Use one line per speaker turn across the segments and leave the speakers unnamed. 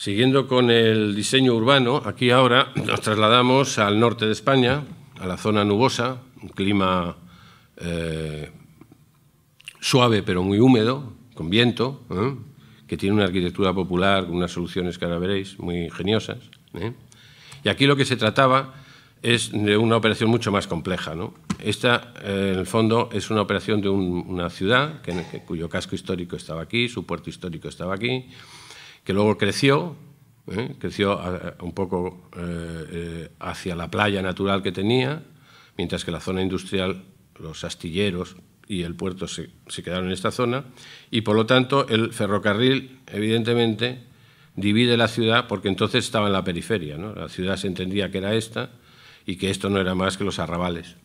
Siguiendo con el diseño urbano, aquí ahora nos trasladamos al norte de España, a la zona nubosa, un clima eh, suave pero muy húmedo, con viento, ¿eh? que tiene una arquitectura popular, con unas soluciones que ahora veréis muy ingeniosas. ¿eh? Y aquí lo que se trataba es de una operación mucho más compleja. Esta, en el fondo, es una operación de una ciudad que, cuyo casco histórico estaba aquí, su puerto histórico estaba aquí, que luego creció, ¿eh? creció un poco eh, eh, hacia la playa natural que tenía, mientras que la zona industrial, los astilleros y el puerto se, quedaron en esta zona, y por lo tanto el ferrocarril, evidentemente, divide la ciudad porque entonces estaba en la periferia, ¿no? la ciudad se entendía que era esta y que esto no era más que los arrabales.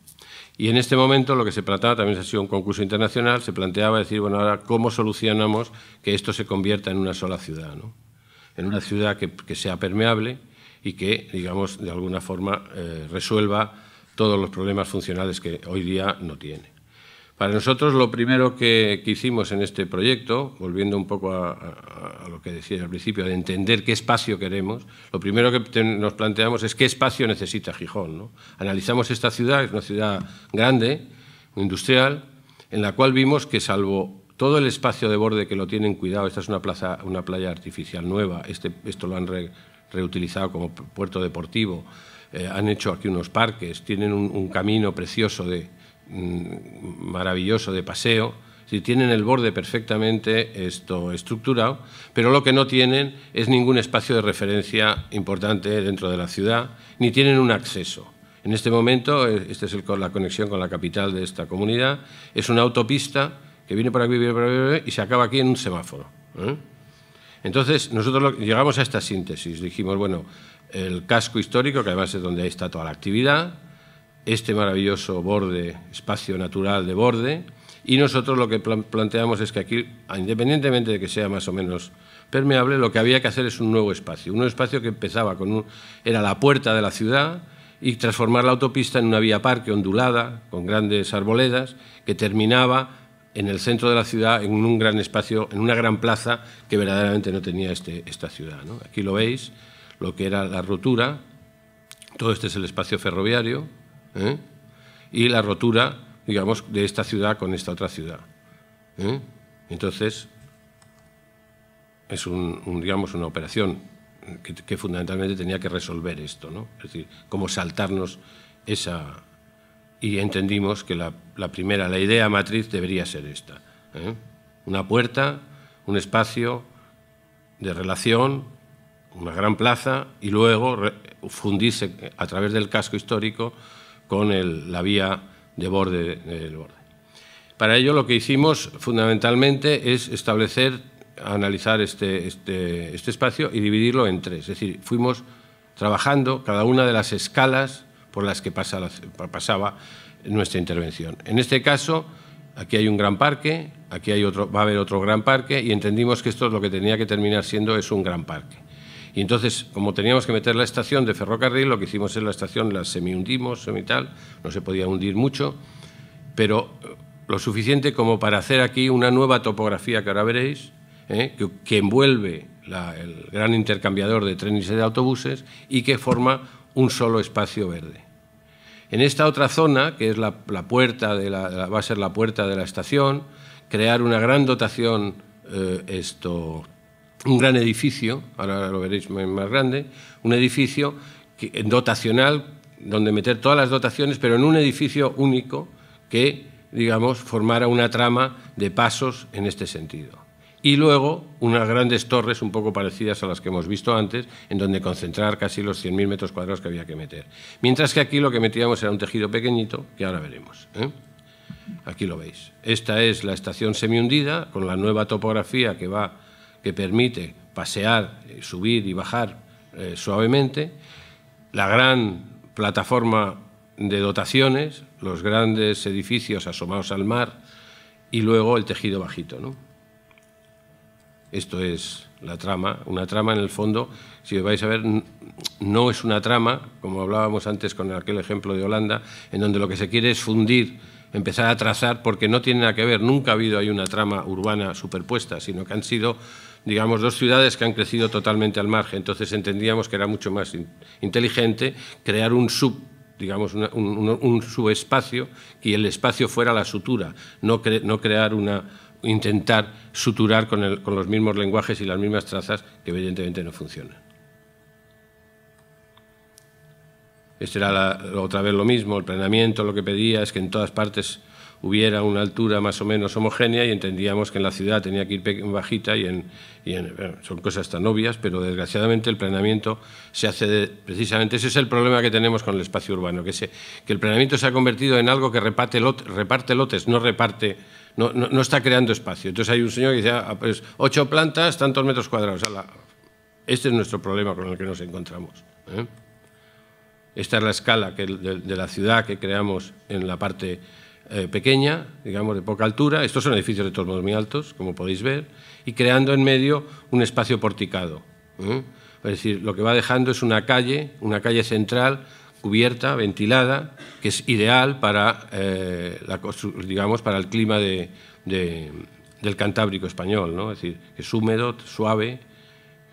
Y en este momento lo que se planteaba, también ha sido un concurso internacional, se planteaba decir, bueno, ahora cómo solucionamos que esto se convierta en una sola ciudad, ¿no? en una ciudad que, sea permeable y que, digamos, de alguna forma eh, resuelva todos los problemas funcionales que hoy día no tiene. Para nosotros lo primero que, hicimos en este proyecto, volviendo un poco a, lo que decía al principio, de entender qué espacio queremos, lo primero que nos planteamos es qué espacio necesita Gijón. Analizamos esta ciudad, es una ciudad grande, industrial, en la cual vimos que salvo todo el espacio de borde que lo tienen cuidado, esta es una, plaza, una playa artificial nueva, este, esto lo han reutilizado como puerto deportivo, eh, han hecho aquí unos parques, tienen un camino precioso de, Mm, maravilloso de paseo, si tienen el borde perfectamente esto estructurado, pero lo que no tienen es ningún espacio de referencia importante dentro de la ciudad, ni tienen un acceso. En este momento, eh, esta es la conexión con la capital de esta comunidad, es una autopista que viene por aquí, y se acaba aquí en un semáforo. ¿eh? Entonces, nosotros llegamos a esta síntesis, dijimos, bueno, el casco histórico, que además es donde está toda la actividad, este maravilloso borde, espacio natural de borde, y nosotros lo que planteamos es que aquí, independientemente de que sea más o menos permeable, lo que había que hacer es un nuevo espacio, un nuevo espacio que empezaba con un, era la puerta de la ciudad y transformar la autopista en una vía parque ondulada, con grandes arboledas, que terminaba en el centro de la ciudad, en un gran espacio, en una gran plaza que verdaderamente no tenía este, esta ciudad. ¿no? Aquí lo veis, lo que era la rotura, todo este es el espacio ferroviario, ¿eh? y la rotura, digamos, de esta ciudad con esta otra ciudad. ¿eh? Entonces, es un, digamos, una operación que, fundamentalmente tenía que resolver esto, ¿no? es decir, cómo saltarnos esa... Y entendimos que la, primera, la idea matriz debería ser esta. ¿eh? Una puerta, un espacio de relación, una gran plaza y luego fundirse a través del casco histórico con la vía de borde del borde. Para ello lo que hicimos fundamentalmente es establecer, analizar este, este, este, espacio y dividirlo en tres. Es decir, fuimos trabajando cada una de las escalas por las que pasaba, nuestra intervención. En este caso, aquí hay un gran parque, aquí hay otro, va a haber otro gran parque y entendimos que esto es lo que tenía que terminar siendo es un gran parque. Y entonces, como teníamos que meter la estación de ferrocarril, lo que hicimos en la estación la semi-hundimos, tal no se podía hundir mucho, pero eh, lo suficiente como para hacer aquí una nueva topografía que ahora veréis, ¿eh? que, envuelve el gran intercambiador de trenes y de autobuses y que forma un solo espacio verde. En esta otra zona, que es la, puerta de la, va a ser la puerta de la estación, crear una gran dotación eh, esto, un gran edificio, ahora lo veréis más grande, un edificio dotacional donde meter todas las dotaciones, pero en un edificio único que, digamos, formara una trama de pasos en este sentido. Y luego unas grandes torres un poco parecidas a las que hemos visto antes, en donde concentrar casi los 100.000 metros cuadrados que había que meter. Mientras que aquí lo que metíamos era un tejido pequeñito, que ahora veremos. ¿eh? Aquí lo veis. Esta es la estación semi-hundida con la nueva topografía que va que permite pasear, eh, subir y bajar eh, suavemente, la gran plataforma de dotaciones, los grandes edificios asomados al mar y luego el tejido bajito. Esto es la trama, una trama en el fondo, si os vais a ver, no es una trama, como hablábamos antes con aquel ejemplo de Holanda, en donde lo que se quiere es fundir, empezar a trazar, porque no tiene nada que ver, nunca ha habido ahí una trama urbana superpuesta, sino que han sido digamos, dos ciudades que han crecido totalmente al margen. Entonces entendíamos que era mucho más inteligente crear un sub digamos, un, subespacio y el espacio fuera la sutura, no, no crear una, intentar suturar con, los mismos lenguajes y las mismas trazas que evidentemente no funcionan. Este era otra vez lo mismo, el planeamiento lo que pedía es que en todas partes hubiera una altura más o menos homogénea y entendíamos que en la ciudad tenía que ir bajita y en, eh, son cosas tan obvias, pero desgraciadamente el planeamiento se hace precisamente, ese es el problema que tenemos con el espacio urbano, que, que el planeamiento se ha convertido en algo que reparte lot, reparte lotes, no reparte, no, no, está creando espacio. Entonces hay un señor que dice, ah, ah, pues ocho plantas, tantos metros cuadrados. Este es nuestro problema con el que nos encontramos. ¿eh? Esta es la escala que, de la ciudad que creamos en la parte eh, pequeña, digamos de poca altura, estos son edificios de todos muy altos, como podéis ver, y creando en medio un espacio porticado. ¿eh? Es decir, lo que va dejando es una calle, una calle central cubierta, ventilada, que es ideal para, eh, digamos, para el clima del Cantábrico español, ¿no? es decir, que es húmedo, suave,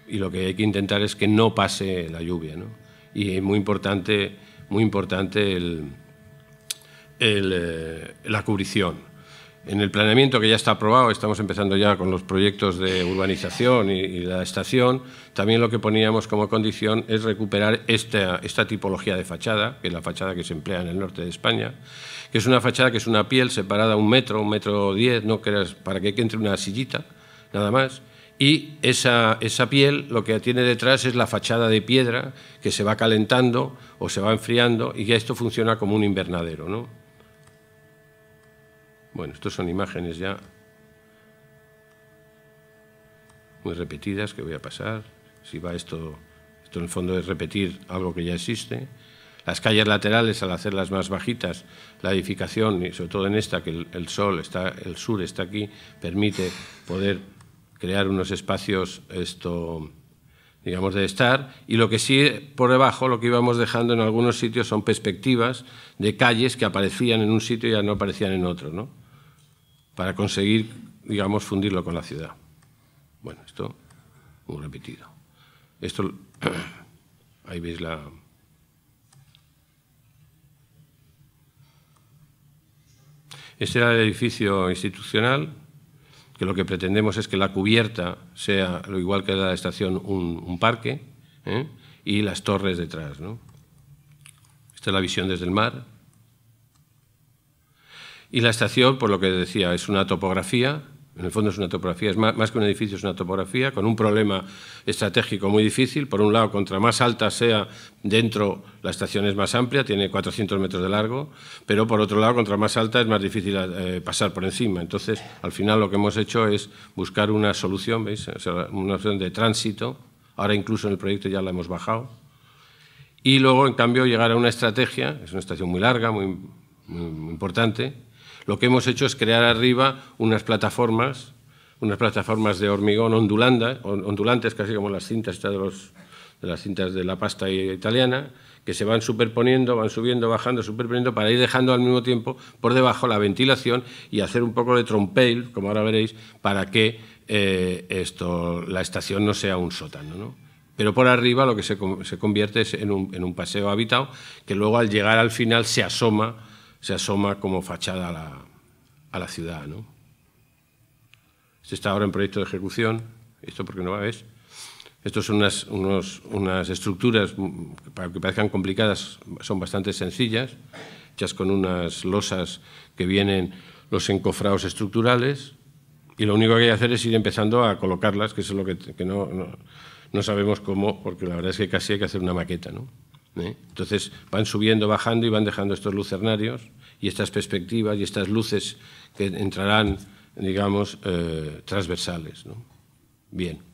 y lo que hay que intentar es que no pase la lluvia. Y es muy importante, muy importante el, eh, la cubrición. En el planeamiento que ya está aprobado, estamos empezando ya con los proyectos de urbanización y, la estación, también lo que poníamos como condición es recuperar esta, esta, tipología de fachada, que es la fachada que se emplea en el norte de España, que es una fachada que es una piel separada un metro, un metro diez, no creas, para que entre una sillita, nada más, y esa, esa, piel lo que tiene detrás es la fachada de piedra que se va calentando o se va enfriando y ya esto funciona como un invernadero, ¿no? Bueno, estas son imágenes ya muy repetidas que voy a pasar. Si va esto, esto en el fondo es repetir algo que ya existe. Las calles laterales, al hacerlas más bajitas, la edificación, y sobre todo en esta, que el, sol está, el sur está aquí, permite poder crear unos espacios, esto, digamos, de estar. Y lo que sí, por debajo, lo que íbamos dejando en algunos sitios son perspectivas de calles que aparecían en un sitio y ya no aparecían en otro, ¿no? para conseguir, digamos, fundirlo con la ciudad. Bueno, esto muy repetido. Esto, ahí veis la... Este era el edificio institucional, que lo que pretendemos es que la cubierta sea, lo igual que la estación, un, parque, ¿eh? y las torres detrás. ¿no? Esta es la visión desde el mar. Y la estación, por lo que decía, es una topografía, en el fondo es una topografía, es más, que un edificio, es una topografía, con un problema estratégico muy difícil. Por un lado, contra más alta sea dentro, la estación es más amplia, tiene 400 metros de largo, pero por otro lado, contra más alta es más difícil eh, pasar por encima. Entonces, al final lo que hemos hecho es buscar una solución, ¿veis? una opción de tránsito. Ahora incluso en el proyecto ya la hemos bajado. Y luego, en cambio, llegar a una estrategia, es una estación muy larga, muy importante, lo que hemos hecho es crear arriba unas plataformas, unas plataformas de hormigón ondulanda, ondulantes, casi como las cintas de, de las cintas de la pasta italiana, que se van superponiendo, van subiendo, bajando, superponiendo, para ir dejando al mismo tiempo por debajo la ventilación y hacer un poco de trompeil, como ahora veréis, para que eh, esto, la estación no sea un sótano. Pero por arriba lo que se, convierte es en en un paseo habitado que luego al llegar al final se asoma se asoma como fachada a la, a ciudad. ¿no? está ahora en proyecto de ejecución, esto porque no va a Estas son unas, unas estructuras, mm, para que parezcan complicadas, son bastante sencillas, hechas con unas losas que vienen los encofrados estructurales, y lo único que hay que hacer es ir empezando a colocarlas, que es lo que, no, no, sabemos cómo, porque la verdad es que casi hay que hacer una maqueta. ¿no? ¿eh? Entonces van subiendo, bajando y van dejando estos lucernarios y estas perspectivas y estas luces que entrarán, digamos, eh, transversales. Bien.